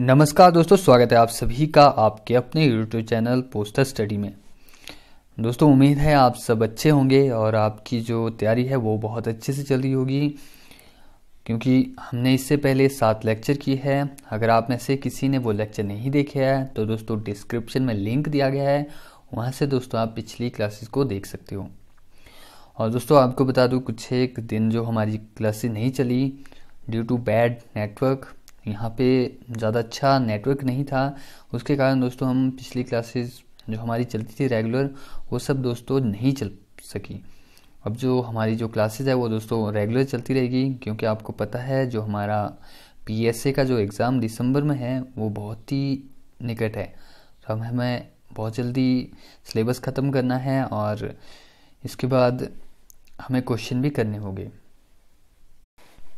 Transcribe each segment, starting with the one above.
नमस्कार दोस्तों स्वागत है आप सभी का आपके अपने यूट्यूब चैनल पोस्टर स्टडी में दोस्तों उम्मीद है आप सब अच्छे होंगे और आपकी जो तैयारी है वो बहुत अच्छे से चल रही होगी क्योंकि हमने इससे पहले सात लेक्चर की है अगर आप में से किसी ने वो लेक्चर नहीं देखे है तो दोस्तों डिस्क्रिप्शन में लिंक दिया गया है वहाँ से दोस्तों आप पिछली क्लासेस को देख सकते हो और दोस्तों आपको बता दूँ कुछ एक दिन जो हमारी क्लासेस नहीं चली ड्यू टू बैड नेटवर्क यहाँ पे ज़्यादा अच्छा नेटवर्क नहीं था उसके कारण दोस्तों हम पिछली क्लासेस जो हमारी चलती थी रेगुलर वो सब दोस्तों नहीं चल सकी अब जो हमारी जो क्लासेज है वो दोस्तों रेगुलर चलती रहेगी क्योंकि आपको पता है जो हमारा पीएसए का जो एग्ज़ाम दिसंबर में है वो बहुत ही निकट है तो हम हमें बहुत जल्दी सिलेबस ख़त्म करना है और इसके बाद हमें क्वेश्चन भी करने होंगे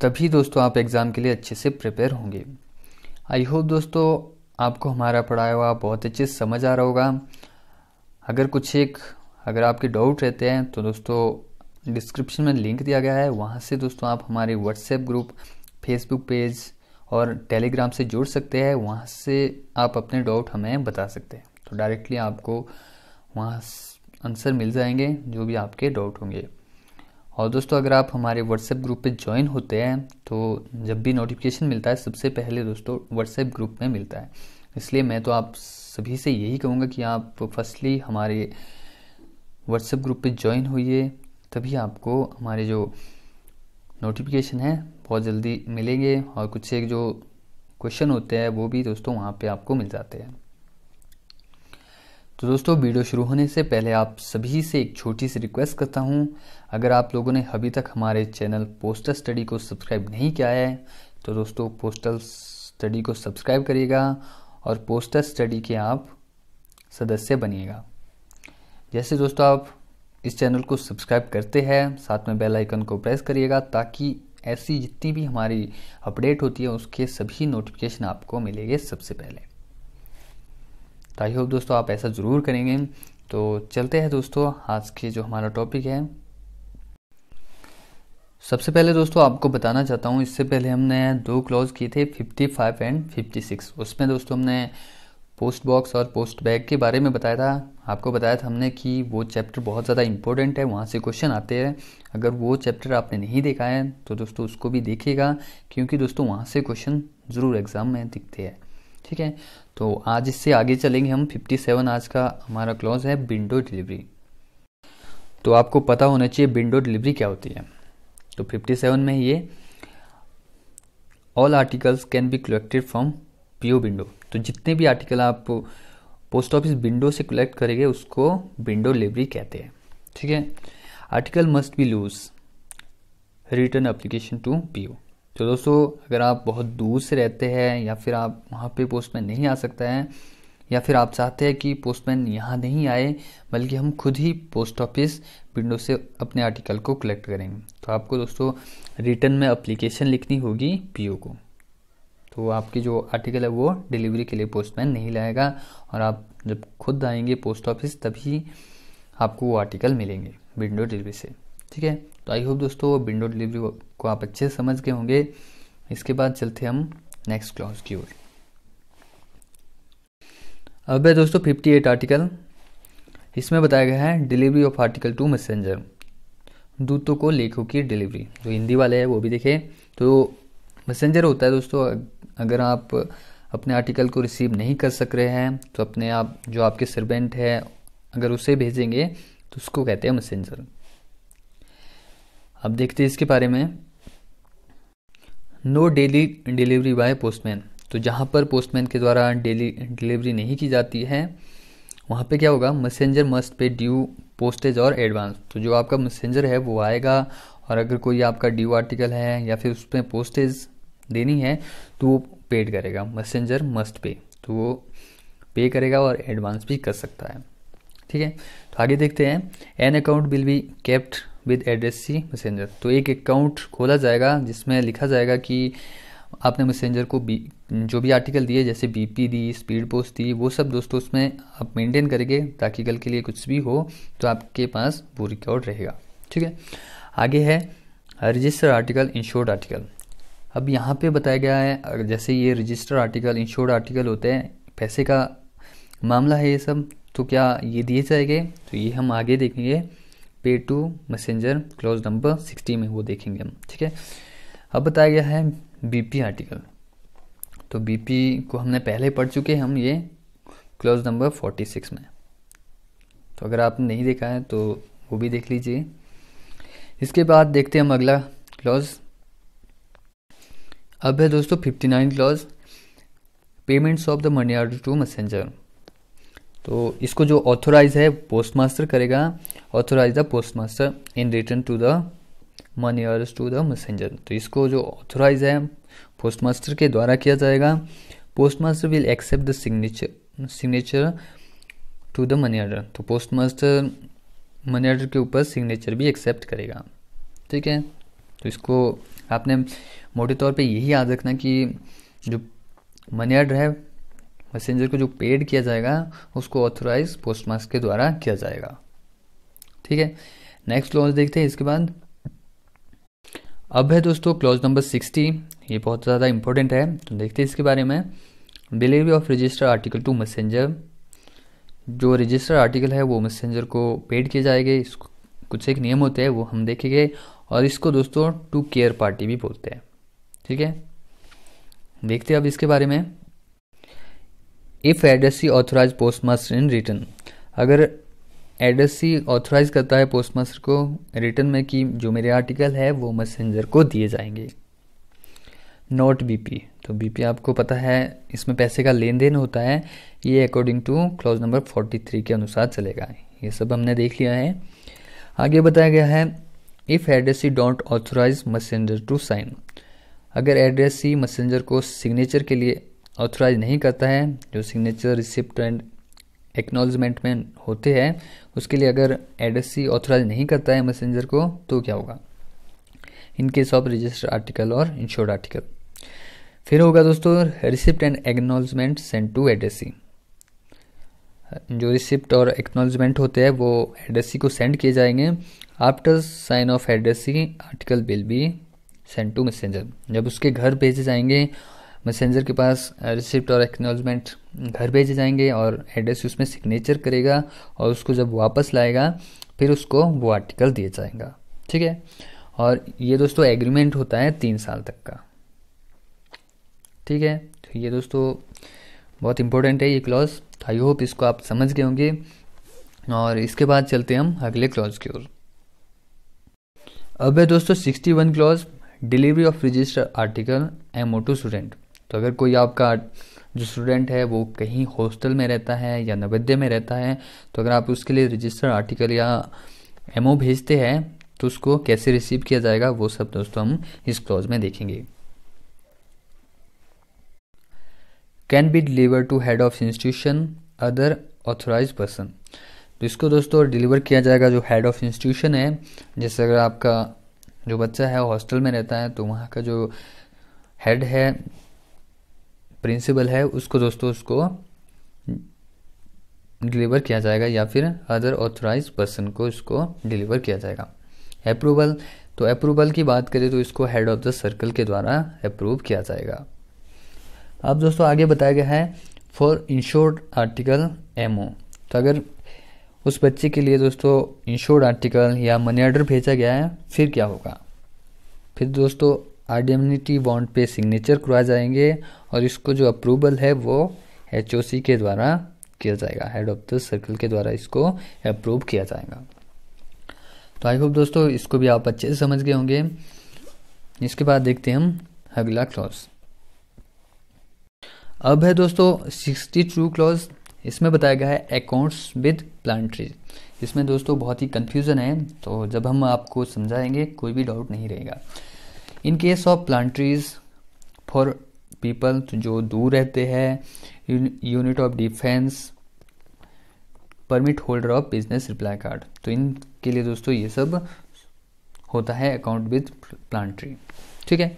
तभी दोस्तों आप एग्ज़ाम के लिए अच्छे से प्रिपेयर होंगे आई होप दोस्तों आपको हमारा पढ़ाया हुआ बहुत अच्छे से समझ आ रहा होगा अगर कुछ एक अगर आपके डाउट रहते हैं तो दोस्तों डिस्क्रिप्शन में लिंक दिया गया है वहाँ से दोस्तों आप हमारे व्हाट्सएप ग्रुप फेसबुक पेज और टेलीग्राम से जुड़ सकते हैं वहाँ से आप अपने डाउट हमें बता सकते हैं तो डायरेक्टली आपको वहाँ आंसर मिल जाएंगे जो भी आपके डाउट होंगे और दोस्तों अगर आप हमारे व्हाट्सएप ग्रुप पे ज्वाइन होते हैं तो जब भी नोटिफिकेशन मिलता है सबसे पहले दोस्तों व्हाट्सएप ग्रुप में मिलता है इसलिए मैं तो आप सभी से यही कहूँगा कि आप फर्स्टली हमारे व्हाट्सएप ग्रुप पे ज्वाइन होइए तभी आपको हमारे जो नोटिफिकेशन है बहुत जल्दी मिलेंगे और कुछ एक जो क्वेश्चन होते हैं वो भी दोस्तों वहाँ पे आपको मिल जाते हैं तो दोस्तों वीडियो शुरू होने से पहले आप सभी से एक छोटी सी रिक्वेस्ट करता हूं अगर आप लोगों ने अभी तक हमारे चैनल पोस्टल स्टडी को सब्सक्राइब नहीं किया है तो दोस्तों पोस्टल स्टडी को सब्सक्राइब करिएगा और पोस्टल स्टडी के आप सदस्य बनिएगा जैसे दोस्तों आप इस चैनल को सब्सक्राइब करते हैं साथ में बेल आइकन को प्रेस करिएगा ताकि ऐसी जितनी भी हमारी अपडेट होती है उसके सभी नोटिफिकेशन आपको मिलेंगे सबसे पहले तो आई होप दोस्तों आप ऐसा ज़रूर करेंगे तो चलते हैं दोस्तों आज के जो हमारा टॉपिक है सबसे पहले दोस्तों आपको बताना चाहता हूँ इससे पहले हमने दो क्लॉज किए थे 55 एंड 56 उसमें दोस्तों हमने पोस्ट बॉक्स और पोस्ट बैग के बारे में बताया था आपको बताया था हमने कि वो चैप्टर बहुत ज़्यादा इंपॉर्टेंट है वहाँ से क्वेश्चन आते हैं अगर वो चैप्टर आपने नहीं देखा है तो दोस्तों उसको भी देखिएगा क्योंकि दोस्तों वहाँ से क्वेश्चन ज़रूर एग्ज़ाम में दिखते हैं ठीक है तो आज इससे आगे चलेंगे हम 57 आज का हमारा क्लॉज है विंडो डिलीवरी तो आपको पता होना चाहिए विंडो डिलीवरी क्या होती है तो 57 में ये all articles can be collected from PO window तो जितने भी आर्टिकल आप पोस्ट ऑफिस विंडो से कलेक्ट करेंगे उसको विंडो डिलीवरी कहते हैं ठीक है article must be loose return application to PO तो दोस्तों अगर आप बहुत दूर से रहते हैं या फिर आप वहाँ पे पोस्टमैन नहीं आ सकता है या फिर आप चाहते हैं कि पोस्टमैन यहाँ नहीं आए बल्कि हम खुद ही पोस्ट ऑफिस विंडो से अपने आर्टिकल को कलेक्ट करेंगे तो आपको दोस्तों रिटर्न में अप्लीकेशन लिखनी होगी पीओ को तो आपकी जो आर्टिकल है वो डिलीवरी के लिए पोस्टमैन नहीं लाएगा और आप जब खुद आएंगे पोस्ट ऑफिस तभी आपको वो आर्टिकल मिलेंगे विंडो डिलीवरी से ठीक है तो आई होप दोस्तों विंडो डिलीवरी को आप अच्छे से समझ गए होंगे इसके बाद चलते हम नेक्स्ट क्लॉज की ओर अब है दोस्तों 58 आर्टिकल इसमें बताया गया है delivery of article to messenger दूतों को लेखों की डिलीवरी जो हिंदी वाले हैं वो भी देखें तो मैसेंजर होता है दोस्तों अगर आप अपने आर्टिकल को रिसीव नहीं कर सक रहे हैं तो अपने आप जो आपके सर्वेंट है अगर उसे भेजेंगे तो उसको कहते हैं मैसेंजर अब देखते हैं इसके बारे में no daily delivery by postman तो जहाँ पर पोस्टमैन के द्वारा डेली डिलीवरी नहीं की जाती है वहाँ पे क्या होगा messenger must pay due postage और एडवांस तो जो आपका मैसेंजर है वो आएगा और अगर कोई आपका ड्यू आर्टिकल है या फिर उसमें पोस्टेज देनी है तो वो पेड करेगा मैसेंजर मस्ट पे तो वो पे करेगा और एडवांस भी कर सकता है ठीक है तो आगे देखते हैं an account will be kept with addressee messenger तो एक अकाउंट खोला जाएगा जिसमें लिखा जाएगा कि आपने मैसेंजर को बी जो भी आर्टिकल दिए जैसे बीपी दी स्पीड पोस्ट दी वो सब दोस्तों उसमें आप मेंटेन करेंगे ताकि कल के लिए कुछ भी हो तो आपके पास वो रिकॉर्ड रहेगा ठीक है आगे है रजिस्टर आर्टिकल इंश्योर्ड आर्टिकल अब यहाँ पे बताया गया है जैसे ये रजिस्टर आर्टिकल इंश्योर्ड आर्टिकल होते हैं पैसे का मामला है ये सब तो क्या ये दिए जाएंगे तो ये हम आगे देखेंगे pay to messenger clause number sixty में वो देखेंगे हम ठीक है अब बताया गया है बीपी आर्टिकल तो बीपी को हमने पहले पढ़ चुके हम ये क्लोज नंबर फोर्टी सिक्स में तो अगर आपने नहीं देखा है तो वो भी देख लीजिए इसके बाद देखते हैं हम अगला क्लॉज अब है दोस्तों fifty nine clause payments of the money order to messenger तो इसको जो ऑथोराइज है पोस्ट मास्टर करेगा authorise the post master in return to the money orders to the messenger तो इसको जो ऑथोराइज है पोस्ट मास्टर के द्वारा किया जाएगा post master will accept the signature signature to the money order तो पोस्ट मास्टर मनी ऑर्डर के ऊपर सिग्नेचर भी एक्सेप्ट करेगा ठीक है तो इसको आपने मोटे तौर पे यही याद रखना कि जो मनी ऑर्डर है मैसेंजर को जो पेड किया जाएगा उसको ऑथोराइज पोस्टमास के द्वारा किया जाएगा ठीक है नेक्स्ट क्लॉज देखते हैं इसके बाद अब है दोस्तों क्लॉज नंबर सिक्सटी ये बहुत ज़्यादा इंपॉर्टेंट है तो देखते हैं इसके बारे में delivery of register article to messenger जो रजिस्टर आर्टिकल है वो मैसेंजर को पेड किए जाएंगे इसको कुछ एक नियम होते हैं वो हम देखेंगे और इसको दोस्तों टू केयर पार्टी भी बोलते हैं ठीक है देखते हैं अब इसके बारे में if addressee authorise post master in return अगर एडेसी ऑथोराइज करता है पोस्ट मास्टर को रिटर्न में कि जो मेरे आर्टिकल है वो मैसेंजर को दिए जाएंगे नोट बीपी तो बीपी आपको पता है इसमें पैसे का लेन देन होता है ये अकॉर्डिंग टू क्लॉज नंबर 43 के अनुसार चलेगा ये सब हमने देख लिया है आगे बताया गया है if addressee don't authorise messenger to sign अगर एड्रेसी मैसेंजर को सिग्नेचर के लिए ऑथोराइज नहीं करता है जो सिग्नेचर रिसिप्ट एंड एक्नॉलेजमेंट में होते हैं उसके लिए अगर एडेसी ऑथोराइज नहीं करता है मैसेंजर को तो क्या होगा in case of registered article और इंश्योर्ड आर्टिकल फिर होगा दोस्तों receipt and acknowledgement send to addressee जो रिसिप्ट और एक्नॉलेजमेंट होते हैं वो एडेसी को सेंड किए जाएंगे after sign of addressee article will be send to messenger जब उसके घर भेजे जाएंगे मैसेंजर के पास रिसिप्ट और एक्नोलमेंट घर भेजे जाएंगे और एड्रेस उसमें सिग्नेचर करेगा और उसको जब वापस लाएगा फिर उसको वो आर्टिकल दिया जाएगा ठीक है और ये दोस्तों एग्रीमेंट होता है तीन साल तक का ठीक है तो ये दोस्तों बहुत इंपॉर्टेंट है ये क्लॉज तो आई होप इसको आप समझ गए होंगे और इसके बाद चलते हम अगले क्लॉज की ओर अब है दोस्तों sixty one clause delivery of register article M O to student तो अगर कोई आपका जो स्टूडेंट है वो कहीं हॉस्टल में रहता है या नवद्य में रहता है तो अगर आप उसके लिए रजिस्टर आर्टिकल या एमओ भेजते हैं तो उसको कैसे रिसीव किया जाएगा वो सब दोस्तों हम इस क्लॉज में देखेंगे can be deliver to head of institution other authorise person तो इसको दोस्तों डिलीवर किया जाएगा जो हेड ऑफ इंस्टीट्यूशन है जैसे अगर आपका जो बच्चा है हॉस्टल में रहता है तो वहाँ का जो हेड है प्रिंसिपल है उसको दोस्तों उसको डिलीवर किया जाएगा या फिर अदर ऑथोराइज पर्सन को इसको डिलीवर किया जाएगा अप्रूवल तो अप्रूवल की बात करें तो इसको हेड ऑफ द सर्कल के द्वारा अप्रूव किया जाएगा अब दोस्तों आगे बताया गया है फॉर इंश्योर्ड आर्टिकल एमओ तो अगर उस बच्चे के लिए दोस्तों इंश्योर्ड आर्टिकल या मनी ऑर्डर भेजा गया है फिर क्या होगा फिर दोस्तों आर्डेमनिटी बॉन्ड पे सिग्नेचर करवाए जाएंगे और इसको जो अप्रूवल है वो एच के द्वारा किया जाएगा हेड ऑफ द सर्कल के द्वारा इसको अप्रूव किया जाएगा तो आई होप दोस्तों इसको भी आप अच्छे से समझ गए होंगे इसके बाद देखते हैं हम अगला क्लॉज अब है दोस्तों सिक्सटी टू क्लॉज इसमें बताया गया है अकाउंट्स विद प्लांट्रीज इसमें दोस्तों बहुत ही कंफ्यूजन है तो जब हम आपको समझाएंगे कोई भी डाउट नहीं रहेगा in case of plantries for people जो दूर रहते हैं unit of defence permit holder of business reply card तो इनके लिए दोस्तों ये सब होता है अकाउंट विद प्लान्ट्री ठीक है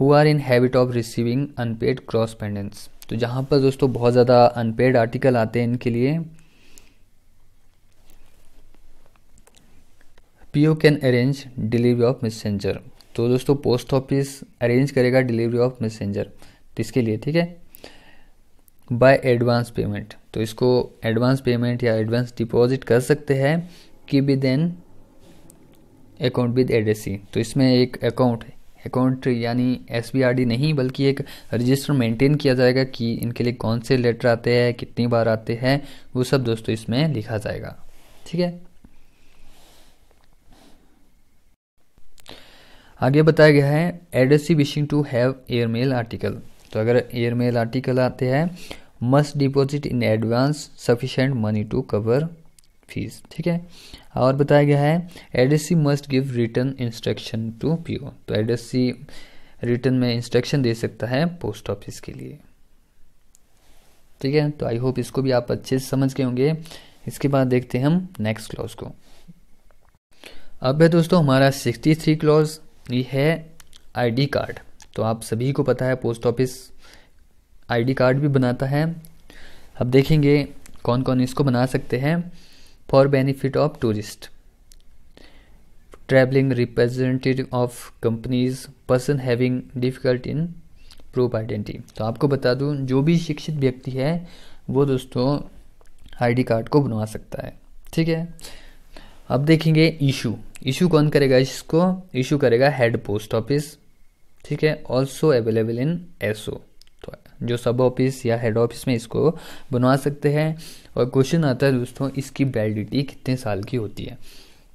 who are in habit of receiving unpaid correspondence तो जहाँ पर दोस्तों बहुत ज़्यादा अनपेड आर्टिकल आते हैं इनके लिए P can arrange delivery of messenger तो दोस्तों पोस्ट ऑफिस अरेंज करेगा डिलीवरी ऑफ मैसेंजर तो इसके लिए ठीक है बाय एडवांस पेमेंट तो इसको एडवांस पेमेंट या एडवांस डिपॉजिट कर सकते हैं कि with an account with addressee तो इसमें एक अकाउंट अकाउंट यानी एस नहीं बल्कि एक रजिस्टर मेंटेन किया जाएगा कि इनके लिए कौन से लेटर आते हैं कितनी बार आते हैं वो सब दोस्तों इसमें लिखा जाएगा ठीक है आगे बताया गया है addressee wishing to have air mail article तो अगर एयर मेल आर्टिकल आते हैं must deposit in advance sufficient money to cover fees ठीक है और बताया गया है addressee must give return instruction to PO तो एडेसी रिटर्न में इंस्ट्रक्शन दे सकता है पोस्ट ऑफिस के लिए ठीक है तो आई होप इसको भी आप अच्छे से समझ गए होंगे इसके बाद देखते हैं हम नेक्स्ट क्लॉज को अब है दोस्तों हमारा सिक्सटी थ्री क्लॉज ये है आईडी कार्ड तो आप सभी को पता है पोस्ट ऑफिस आईडी कार्ड भी बनाता है अब देखेंगे कौन कौन इसको बना सकते हैं for benefit of tourist travelling representative of companies person having difficult in proof identity तो आपको बता दूं जो भी शिक्षित व्यक्ति है वो दोस्तों आईडी कार्ड को बनवा सकता है ठीक है अब देखेंगे इशू इशू कौन करेगा इसको इशू करेगा हेड पोस्ट ऑफिस ठीक है ऑल्सो अवेलेबल इन एसओ तो जो सब ऑफिस या हेड ऑफिस में इसको बनवा सकते हैं और क्वेश्चन आता है दोस्तों इसकी वैलिडिटी कितने साल की होती है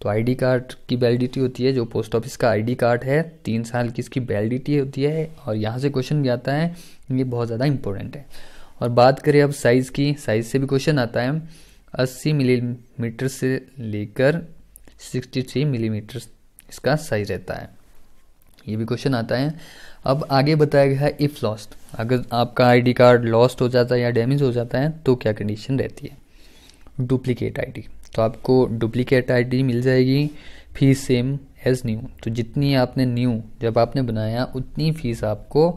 तो आईडी कार्ड की वैलिडिटी होती है जो पोस्ट ऑफिस का आईडी कार्ड है तीन साल की इसकी वैलिडिटी होती है और यहाँ से क्वेश्चन भी आता है ये बहुत ज़्यादा इंपॉर्टेंट है और बात करें अब साइज़ की साइज़ से भी क्वेश्चन आता है 80 मिलीमीटर से लेकर 63 मिलीमीटर इसका साइज रहता है ये भी क्वेश्चन आता है अब आगे बताया गया है इफ़ लॉस्ट अगर आपका आईडी कार्ड लॉस्ट हो जाता है या डैमेज हो जाता है तो क्या कंडीशन रहती है डुप्लीकेट आईडी तो आपको डुप्लीकेट आईडी मिल जाएगी फीस सेम एज न्यू तो जितनी आपने न्यू जब आपने बनाया उतनी फीस आपको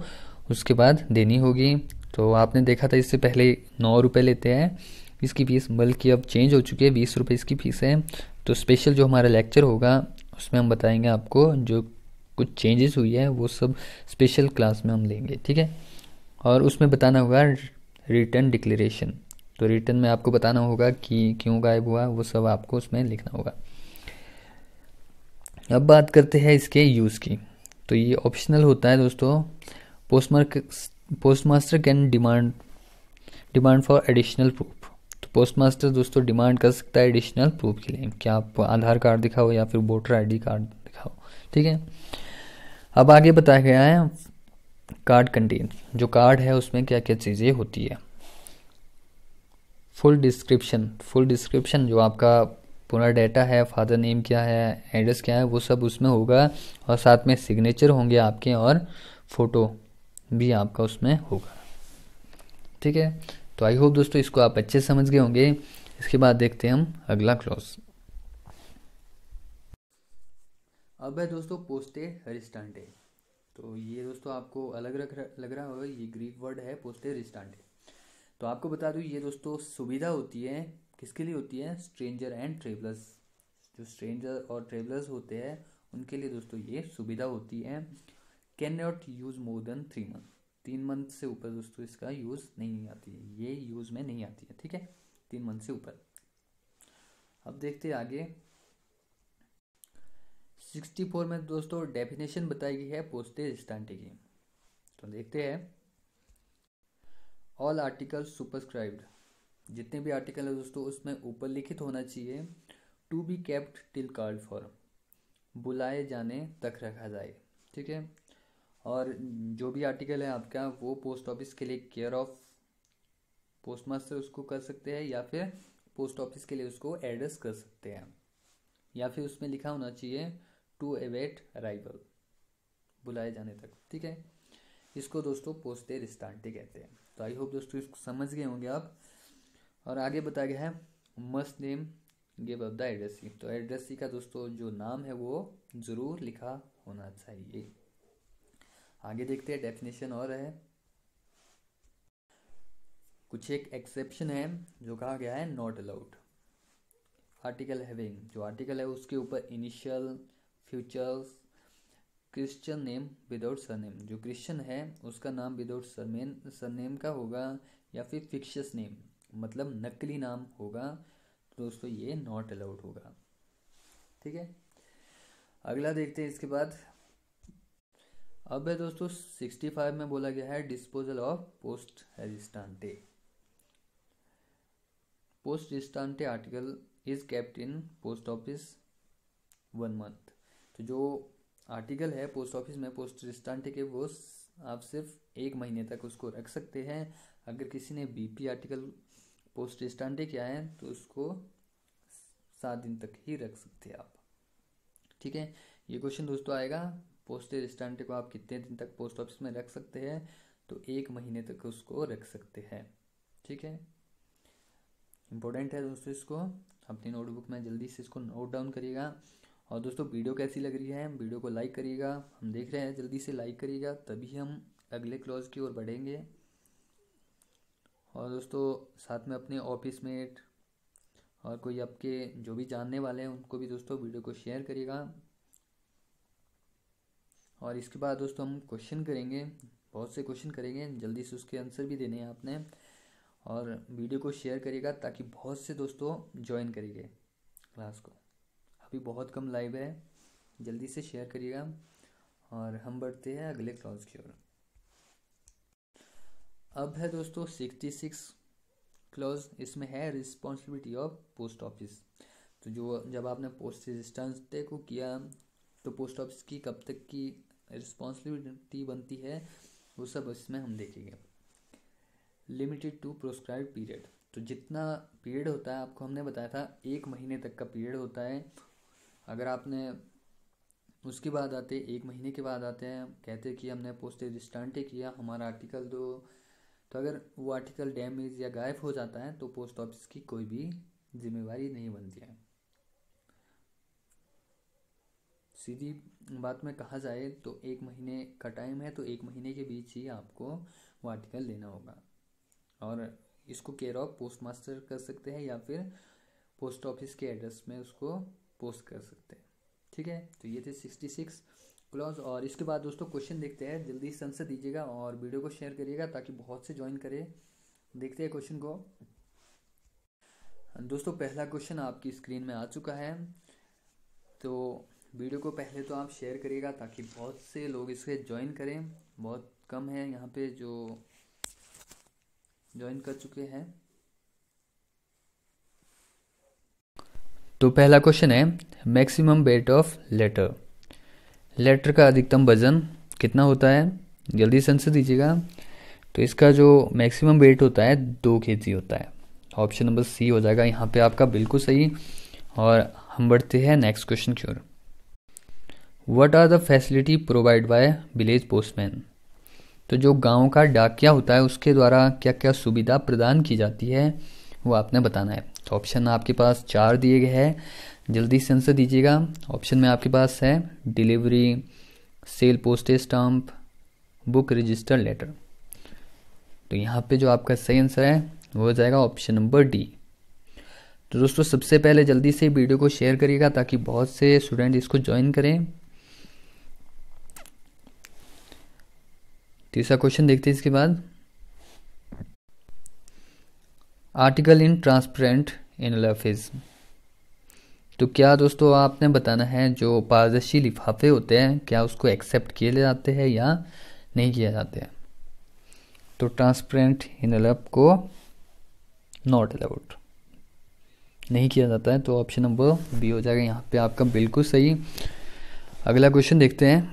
उसके बाद देनी होगी तो आपने देखा था इससे पहले नौ रुपये लेते हैं इसकी फीस बल्कि अब चेंज हो चुकी है बीस रुपये इसकी फ़ीस है तो स्पेशल जो हमारा लेक्चर होगा उसमें हम बताएंगे आपको जो कुछ चेंजेस हुई है वो सब स्पेशल क्लास में हम लेंगे ठीक है और उसमें बताना होगा रिटर्न डिक्लेरेशन तो रिटर्न में आपको बताना होगा कि क्यों गायब हुआ वो सब आपको उसमें लिखना होगा अब बात करते हैं इसके यूज़ की तो ये ऑप्शनल होता है दोस्तों postmark post master can demand demand for additional proof post master दोस्तों डिमांड कर सकता है एडिशनल प्रूफ के लिए कि आप आधार कार्ड दिखाओ या फिर वोटर आईडी कार्ड दिखाओ ठीक है अब आगे बताया गया है कार्ड कंटेन जो कार्ड है उसमें क्या क्या चीज़ें होती है फुल डिस्क्रिप्शन फुल डिस्क्रिप्शन जो आपका पूरा डेटा है फादर नेम क्या है एड्रेस क्या है वो सब उसमें होगा और साथ में सिग्नेचर होंगे आपके और फ़ोटो भी आपका उसमें होगा ठीक है तो आई होप दोस्तों इसको आप अच्छे समझ गए होंगे इसके बाद देखते हैं हम अगला क्लॉज अब है दोस्तों पोस्टे रिस्टांटे तो ये दोस्तों आपको अलग रख लग रहा होगा ये ग्रीक वर्ड है पोस्टे रिस्टांटे तो आपको बता दूँ ये दोस्तों सुविधा होती है किसके लिए होती है स्ट्रेंजर एंड ट्रेवलर्स जो स्ट्रेंजर और ट्रेवलर्स होते हैं उनके लिए दोस्तों ये सुविधा होती है can not use more than three month तीन मंथ से ऊपर दोस्तों इसका यूज़ नहीं आती है ये यूज़ में नहीं आती है ठीक है तीन मंथ से ऊपर अब देखते हैं आगे सिक्सटी फोर में दोस्तों डेफिनेशन बताई गई है पोस्टेज स्टैंड की तो देखते हैं ऑल आर्टिकल सुपरस्क्राइब्ड जितने भी आर्टिकल है दोस्तों उसमें ऊपर लिखित होना चाहिए to be kept till called for बुलाए जाने तक रखा जाए ठीक है और जो भी आर्टिकल है आपका वो पोस्ट ऑफिस के लिए केयर ऑफ पोस्ट मास्टर उसको कर सकते हैं या फिर पोस्ट ऑफिस के लिए उसको एड्रेस कर सकते हैं या फिर उसमें लिखा होना चाहिए टू एवेट अराइवल बुलाए जाने तक ठीक है इसको दोस्तों पोस्टे रिस्टार्टी कहते हैं तो आई होप दोस्तों इसको समझ गए होंगे आप और आगे बताया गया है must name give up the addressee तो एड्रेसी का दोस्तों जो नाम है वो ज़रूर लिखा होना चाहिए आगे देखते हैं डेफिनेशन और है कुछ एक एक्सेप्शन है जो कहा गया है नॉट अलाउड आर्टिकल हैविंग जो आर्टिकल है उसके ऊपर initial futures Christian name without surname जो क्रिश्चियन है उसका नाम विदाउट सरनेम सरनेम का होगा या फिर फिक्शस नेम मतलब नकली नाम होगा तो दोस्तों ये नॉट अलाउड होगा ठीक है अगला देखते हैं इसके बाद अब है दोस्तों 65 में बोला गया है disposal of post restante post restante article is kept in post office one month तो जो आर्टिकल है पोस्ट ऑफिस में पोस्ट रिस्टांटे के वो आप सिर्फ एक महीने तक उसको रख सकते हैं अगर किसी ने बीपी आर्टिकल पोस्ट रिस्टांटे किया है तो उसको सात दिन तक ही रख सकते हैं आप ठीक है ये क्वेश्चन दोस्तों आएगा पोस्टेज स्टैंड को आप कितने दिन तक पोस्ट ऑफिस में रख सकते हैं तो एक महीने तक उसको रख सकते हैं ठीक है इंपॉर्टेंट है दोस्तों इसको अपनी नोटबुक में जल्दी से इसको नोट डाउन करिएगा और दोस्तों वीडियो कैसी लग रही है वीडियो को लाइक करिएगा हम देख रहे हैं जल्दी से लाइक करिएगा तभी हम अगले क्लॉज की ओर बढ़ेंगे और दोस्तों साथ में अपने ऑफिस मेट और कोई आपके जो भी जानने वाले हैं उनको भी दोस्तों वीडियो को शेयर करिएगा और इसके बाद दोस्तों हम क्वेश्चन करेंगे बहुत से क्वेश्चन करेंगे जल्दी से उसके आंसर भी देने हैं आपने और वीडियो को शेयर करेगा ताकि बहुत से दोस्तों ज्वाइन करेंगे क्लास को अभी बहुत कम लाइव है जल्दी से शेयर करिएगा और हम बढ़ते हैं अगले क्लास की ओर अब है दोस्तों सिक्सटी सिक्स क्लॉज इसमें है रिस्पॉन्सिबिलिटी ऑफ पोस्ट ऑफिस तो जो जब आपने पोस्ट रजिस्टेंस को किया तो पोस्ट ऑफिस की कब तक की रिस्पॉन्सिबिलिटी बनती है वो सब इसमें हम देखेंगे लिमिटेड टू प्रोस्क्राइब पीरियड तो जितना पीरियड होता है आपको हमने बताया था एक महीने तक का पीरियड होता है अगर आपने उसके बाद आते एक महीने के बाद आते हैं कहते हैं कि हमने पोस्टेज स्टंटे किया हमारा आर्टिकल दो तो अगर वो आर्टिकल डैमेज या गायब हो जाता है तो पोस्ट ऑफिस की कोई भी जिम्मेवारी नहीं बनती है सीधी बात में कहा जाए तो एक महीने का टाइम है तो एक महीने के बीच ही आपको वो आर्टिकल लेना होगा और इसको केयर ऑफ पोस्ट मास्टर कर सकते हैं या फिर पोस्ट ऑफिस के एड्रेस में उसको पोस्ट कर सकते हैं ठीक है तो ये थे सिक्सटी सिक्स क्लॉज और इसके बाद दोस्तों क्वेश्चन देखते हैं जल्दी से दीजिएगा और वीडियो को शेयर करिएगा ताकि बहुत से ज्वाइन करें देखते हैं क्वेश्चन को दोस्तों पहला क्वेश्चन आपकी स्क्रीन में आ चुका है तो वीडियो को पहले तो आप शेयर करिएगा ताकि बहुत से लोग इसे ज्वाइन करें बहुत कम है यहाँ पे जो ज्वाइन कर चुके हैं तो पहला क्वेश्चन है maximum weight of letter letter का अधिकतम वजन कितना होता है जल्दी से आंसर दीजिएगा तो इसका जो मैक्सिमम वेट होता है दो के जी होता है ऑप्शन नंबर सी हो जाएगा यहाँ पे आपका बिल्कुल सही और हम बढ़ते हैं नेक्स्ट क्वेश्चन की ओर what are the facility provide by village postman तो जो गांव का डाकिया होता है उसके द्वारा क्या क्या सुविधा प्रदान की जाती है वो आपने बताना है तो ऑप्शन आपके पास चार दिए गए हैं जल्दी से आंसर दीजिएगा ऑप्शन में आपके पास है delivery sale postage stamp book register letter तो यहाँ पे जो आपका सही आंसर है वो हो जाएगा ऑप्शन नंबर डी तो दोस्तों सबसे पहले जल्दी से वीडियो को शेयर करिएगा ताकि बहुत से स्टूडेंट इसको ज्वाइन करें तीसरा क्वेश्चन देखते हैं इसके बाद आर्टिकल इन ट्रांसपेरेंट इन लफिज तो क्या दोस्तों आपने बताना है जो पारदर्शी लिफाफे होते हैं क्या उसको एक्सेप्ट किए जाते हैं या नहीं किया जाते हैं तो ट्रांसपेरेंट इनलप को नॉट अलाउड नहीं किया जाता है तो ऑप्शन नंबर बी हो जाएगा यहाँ पे आपका बिल्कुल सही अगला क्वेश्चन देखते हैं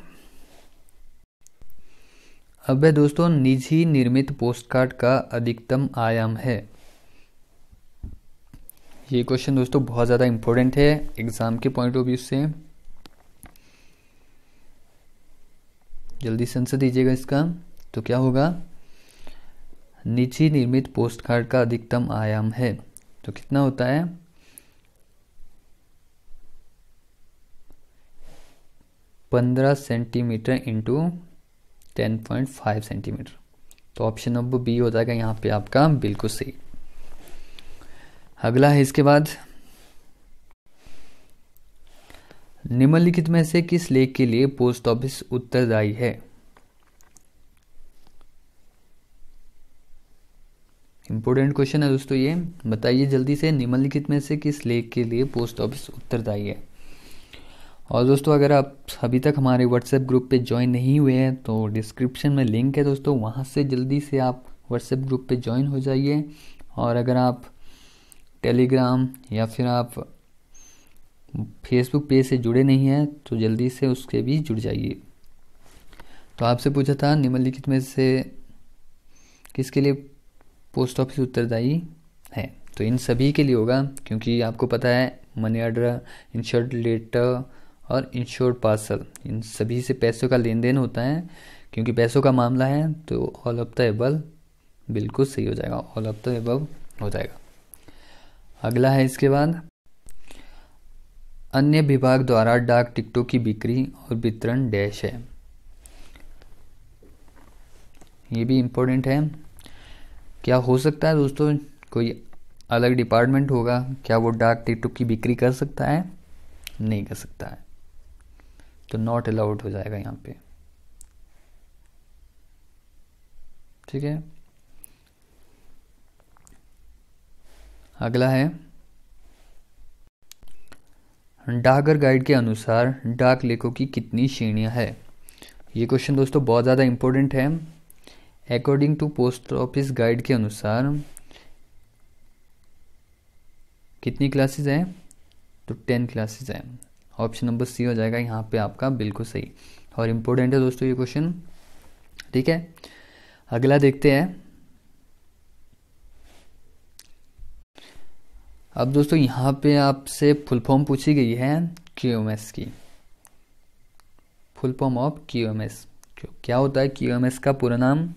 अब है दोस्तों निजी निर्मित पोस्टकार्ड का अधिकतम आयाम है ये क्वेश्चन दोस्तों बहुत ज़्यादा इंपॉर्टेंट है एग्ज़ाम के पॉइंट ऑफ व्यू से जल्दी संसद दीजिएगा इसका तो क्या होगा निजी निर्मित पोस्टकार्ड का अधिकतम आयाम है तो कितना होता है पंद्रह centimetre into ten point five centimetre तो ऑप्शन नंबर बी हो जाएगा यहाँ पे आपका बिल्कुल सही अगला है इसके बाद निम्नलिखित में से किस लेख के लिए पोस्ट ऑफिस उत्तरदायी है इंपॉर्टेंट क्वेश्चन है दोस्तों ये बताइए जल्दी से निम्नलिखित में से किस लेख के लिए पोस्ट ऑफिस उत्तरदायी है और दोस्तों अगर आप अभी तक हमारे व्हाट्सएप ग्रुप पे ज्वाइन नहीं हुए हैं तो डिस्क्रिप्शन में लिंक है दोस्तों वहाँ से जल्दी से आप व्हाट्सएप ग्रुप पे ज्वाइन हो जाइए और अगर आप टेलीग्राम या फिर आप फेसबुक पेज से जुड़े नहीं हैं तो जल्दी से उसके भी जुड़ जाइए तो आपसे पूछा था निम्नलिखित में से किसके लिए पोस्ट ऑफिस उत्तरदायी है तो इन सभी के लिए होगा क्योंकि आपको पता है मनी ऑर्डर इंश्योर्ड लेटर और इंश्योर्ड पार्सल इन सभी से पैसों का लेन देन होता है क्योंकि पैसों का मामला है तो ऑल ऑफ द एबल बिल्कुल सही हो जाएगा ऑल ऑफ द एबल हो जाएगा अगला है इसके बाद अन्य विभाग द्वारा डाक टिकटों की बिक्री और वितरण डैश है ये भी इम्पोर्टेंट है क्या हो सकता है दोस्तों कोई अलग डिपार्टमेंट होगा क्या वो डाक टिकटों की बिक्री कर सकता है नहीं कर सकता है तो नॉट अलाउड हो जाएगा यहाँ पे ठीक है अगला है डागर गाइड के अनुसार डाक लेखों की कितनी श्रेणियाँ है ये क्वेश्चन दोस्तों बहुत ज़्यादा इम्पोर्टेंट है according to post office guide के अनुसार कितनी क्लासेस हैं तो टेन क्लासेस हैं ऑप्शन नंबर सी हो जाएगा यहाँ पे आपका बिल्कुल सही और इम्पोर्टेंट है दोस्तों ये क्वेश्चन ठीक है अगला देखते हैं अब दोस्तों यहाँ पे आपसे फुल फॉर्म पूछी गई है क्यू एम एस की full form of Q M S क्या होता है क्यू एम एस का पूरा नाम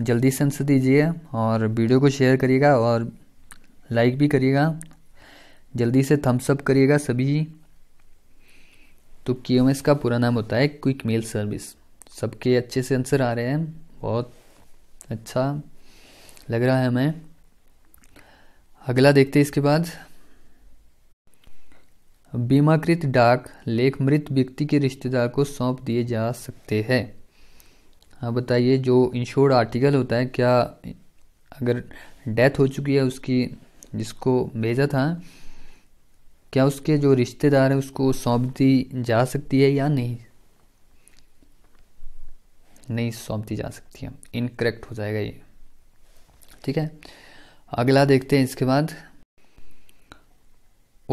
जल्दी से आंसर दीजिए और वीडियो को शेयर करिएगा और लाइक भी करिएगा जल्दी से थम्सअप करिएगा सभी तो एस का पूरा नाम होता है क्विक मेल सर्विस सबके अच्छे से आंसर आ रहे हैं बहुत अच्छा लग रहा है हमें अगला देखते हैं इसके बाद बीमाकृत डाक लेख मृत व्यक्ति के रिश्तेदार को सौंप दिए जा सकते हैं हाँ बताइए जो इंश्योर्ड आर्टिकल होता है क्या अगर डेथ हो चुकी है उसकी जिसको भेजा था क्या उसके जो रिश्तेदार हैं उसको सौंप दी जा सकती है या नहीं नहीं सौंप दी जा सकती है इनकरेक्ट हो जाएगा ये ठीक है अगला देखते हैं इसके बाद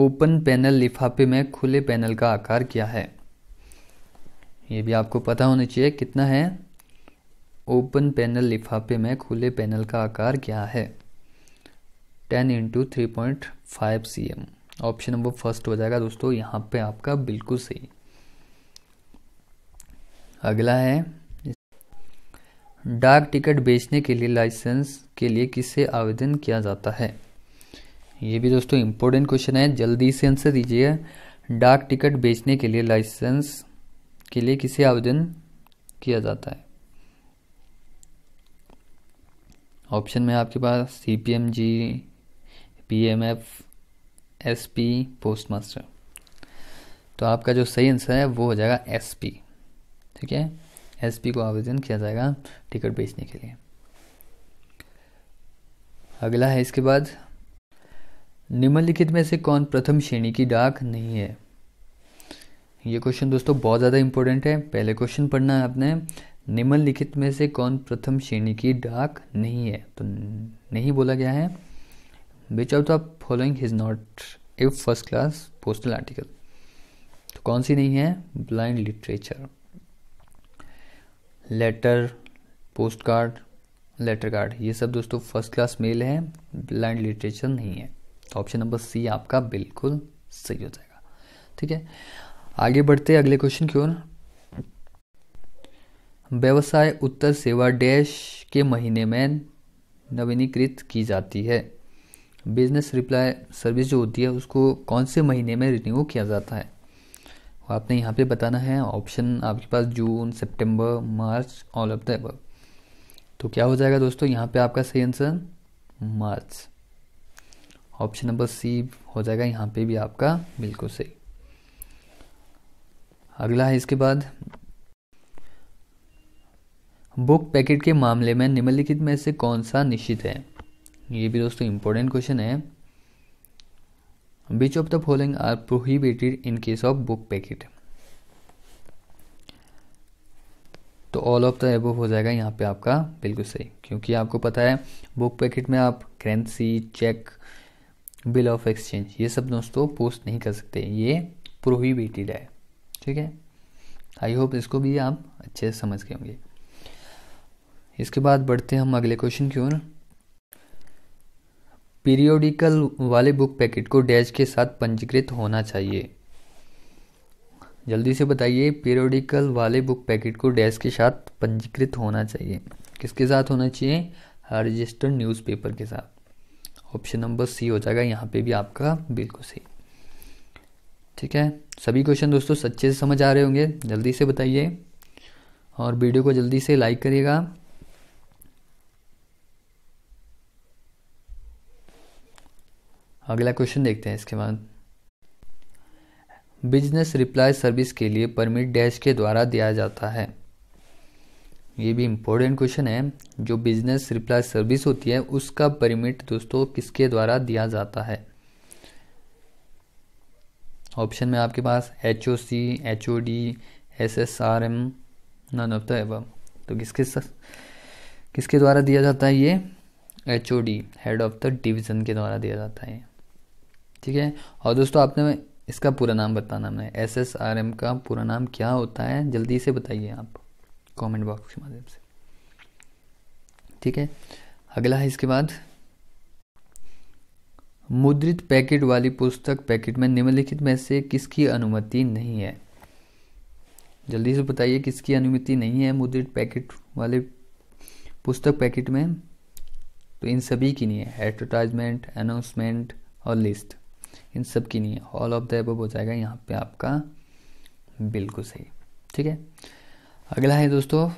ओपन पैनल लिफाफे में खुले पैनल का आकार क्या है ये भी आपको पता होना चाहिए कितना है ओपन पैनल लिफाफे में खुले पैनल का आकार क्या है ten into three point five C M option number first हो जाएगा दोस्तों यहाँ पे आपका बिल्कुल सही अगला है डाक टिकट बेचने के लिए लाइसेंस के लिए किससे आवेदन किया जाता है ये भी दोस्तों इम्पोर्टेंट क्वेश्चन है जल्दी से आंसर दीजिए डाक टिकट बेचने के लिए लाइसेंस के लिए किसे आवेदन किया जाता है ऑप्शन में आपके पास C P M G P M F S P post master तो आपका जो सही आंसर है वो हो जाएगा एस पी ठीक है एस पी को आवेदन किया जाएगा टिकट बेचने के लिए अगला है इसके बाद निम्नलिखित में से कौन प्रथम श्रेणी की डाक नहीं है ये क्वेश्चन दोस्तों बहुत ज़्यादा इंपॉर्टेंट है पहले क्वेश्चन पढ़ना है आपने निम्नलिखित में से कौन प्रथम श्रेणी की डाक नहीं है तो नहीं बोला गया है बेचाओ तो आप following is not a first class postal article तो कौन सी नहीं है blind literature letter post card letter card ये सब दोस्तों फर्स्ट क्लास मेल है ब्लाइंड लिटरेचर नहीं है तो ऑप्शन नंबर सी आपका बिल्कुल सही हो जाएगा ठीक है आगे बढ़ते अगले क्वेश्चन की ओर व्यवसाय उत्तर सेवा डैश के महीने में नवीनीकृत की जाती है बिजनेस रिप्लाई सर्विस जो होती है उसको कौन से महीने में रिन्यू किया जाता है आपने यहाँ पे बताना है ऑप्शन आपके पास जून सितंबर March all of the above तो क्या हो जाएगा दोस्तों यहाँ पे आपका सही answer March option number C हो जाएगा यहाँ पे भी आपका बिल्कुल सही अगला है इसके बाद बुक पैकेट के मामले में निम्नलिखित में से कौन सा निश्चित है ये भी दोस्तों इंपॉर्टेंट क्वेश्चन है which of the following are prohibited in case of book packet तो ऑल ऑफ द एबोव हो जाएगा यहाँ पे आपका बिल्कुल सही क्योंकि आपको पता है बुक पैकेट में आप currency cheque bill of exchange ये सब दोस्तों पोस्ट नहीं कर सकते ये प्रोहिबिटेड है ठीक है आई होप इसको भी आप अच्छे से समझ गए होंगे इसके बाद बढ़ते हैं हम अगले क्वेश्चन की ओर पीरियोडिकल वाले बुक पैकेट को डैश के साथ पंजीकृत होना चाहिए जल्दी से बताइए पीरियोडिकल वाले बुक पैकेट को डैश के साथ पंजीकृत होना चाहिए किसके साथ होना चाहिए रजिस्टर्ड न्यूज़पेपर के साथ ऑप्शन नंबर सी हो जाएगा यहाँ पे भी आपका बिल्कुल सही ठीक है सभी क्वेश्चन दोस्तों सच्चे से समझ आ रहे होंगे जल्दी से बताइए और वीडियो को जल्दी से लाइक करिएगा अगला क्वेश्चन देखते हैं इसके बाद बिजनेस रिप्लाई सर्विस के लिए परमिट डैश के द्वारा दिया जाता है ये भी इम्पोर्टेंट क्वेश्चन है जो बिजनेस रिप्लाई सर्विस होती है उसका परमिट दोस्तों किसके द्वारा दिया जाता है ऑप्शन में आपके पास H O C H O D S S R M none of the तो किसके किसके द्वारा दिया जाता है ये H O D head of the division के द्वारा दिया जाता है ठीक है और दोस्तों आपने इसका पूरा नाम बताना है एस एस आर एम का पूरा नाम क्या होता है जल्दी से बताइए आप कमेंट बॉक्स के माध्यम से ठीक है अगला है इसके बाद मुद्रित पैकेट वाली पुस्तक पैकेट में निम्नलिखित में से किसकी अनुमति नहीं है जल्दी से बताइए किसकी अनुमति नहीं है मुद्रित पैकेट वाले पुस्तक पैकेट में तो इन सभी की नहीं है एडवर्टाइजमेंट अनाउंसमेंट और लिस्ट इन सब की नहीं है ऑल ऑफ द एबव हो जाएगा यहाँ पे आपका बिल्कुल सही ठीक है अगला है दोस्तों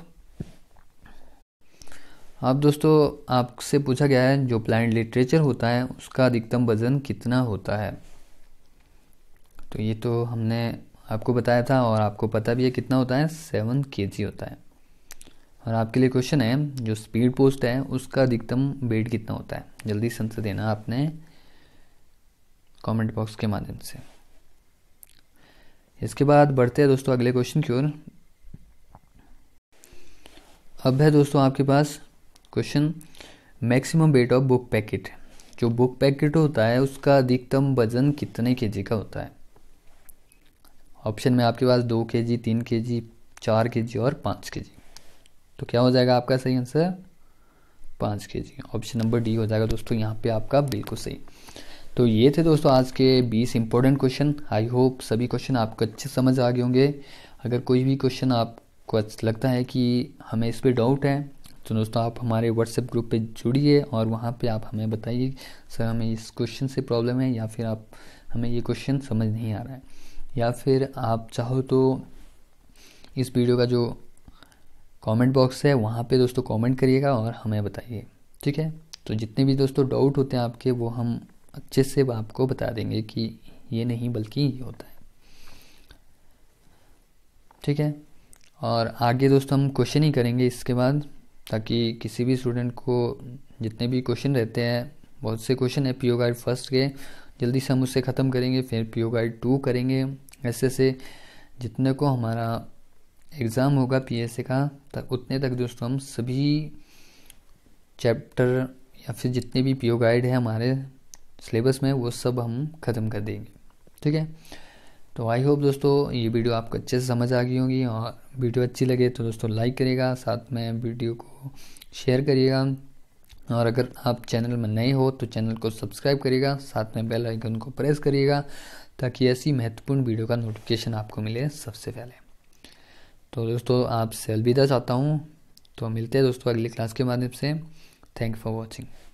अब दोस्तों आपसे पूछा गया है जो प्लांट लिटरेचर होता है उसका अधिकतम वजन कितना होता है तो ये तो हमने आपको बताया था और आपको पता भी है कितना होता है सेवन के होता है और आपके लिए क्वेश्चन है जो स्पीड पोस्ट है उसका अधिकतम वेट कितना होता है जल्दी संसद देना आपने कमेंट बॉक्स के माध्यम से इसके बाद बढ़ते हैं दोस्तों अगले क्वेश्चन की ओर अब है दोस्तों आपके पास question maximum weight of book packet जो बुक पैकेट होता है उसका अधिकतम वजन कितने के का होता है ऑप्शन में आपके पास दो के जी तीन के जी चार के जी और पाँच के जी तो क्या हो जाएगा आपका सही आंसर पाँच के जी ऑप्शन नंबर डी हो जाएगा दोस्तों यहाँ पे आपका बिल्कुल सही तो ये थे दोस्तों आज के 20 इंपॉर्टेंट क्वेश्चन आई होप सभी क्वेश्चन आपको अच्छे समझ आ गए होंगे अगर कोई भी क्वेश्चन आपको अच्छा लगता है कि हमें इस पर डाउट है तो दोस्तों आप हमारे व्हाट्सएप ग्रुप पे जुड़िए और वहाँ पे आप हमें बताइए सर हमें इस क्वेश्चन से प्रॉब्लम है या फिर आप हमें ये क्वेश्चन समझ नहीं आ रहा है या फिर आप चाहो तो इस वीडियो का जो कमेंट बॉक्स है वहाँ पे दोस्तों कमेंट करिएगा और हमें बताइए ठीक है तो जितने भी दोस्तों डाउट होते हैं आपके वो हम अच्छे से वो आपको बता देंगे कि ये नहीं बल्कि ये होता है ठीक है और आगे दोस्तों हम क्वेश्चन ही करेंगे इसके बाद ताकि किसी भी स्टूडेंट को जितने भी क्वेश्चन रहते हैं बहुत से क्वेश्चन है पी ओ गाइड फर्स्ट के जल्दी से हम उसे ख़त्म करेंगे फिर पी ओ गाइड टू करेंगे ऐसे से जितने को हमारा एग्ज़ाम होगा पी एस ए का तक उतने तक दोस्तों हम सभी चैप्टर या फिर जितने भी पी ओ गाइड हैं हमारे सिलेबस में वो सब हम ख़त्म कर देंगे ठीक है तो आई होप दोस्तों ये वीडियो आपको अच्छे से समझ आ गई होगी और वीडियो अच्छी लगे तो दोस्तों लाइक करिएगा साथ में वीडियो को शेयर करिएगा और अगर आप चैनल में नए हो तो चैनल को सब्सक्राइब करिएगा साथ में बेल आइकन को प्रेस करिएगा ताकि ऐसी महत्वपूर्ण वीडियो का नोटिफिकेशन आपको मिले सबसे पहले तो दोस्तों आपसे अलविदा चाहता हूँ तो मिलते हैं दोस्तों अगली क्लास के माध्यम से थैंक फॉर वॉचिंग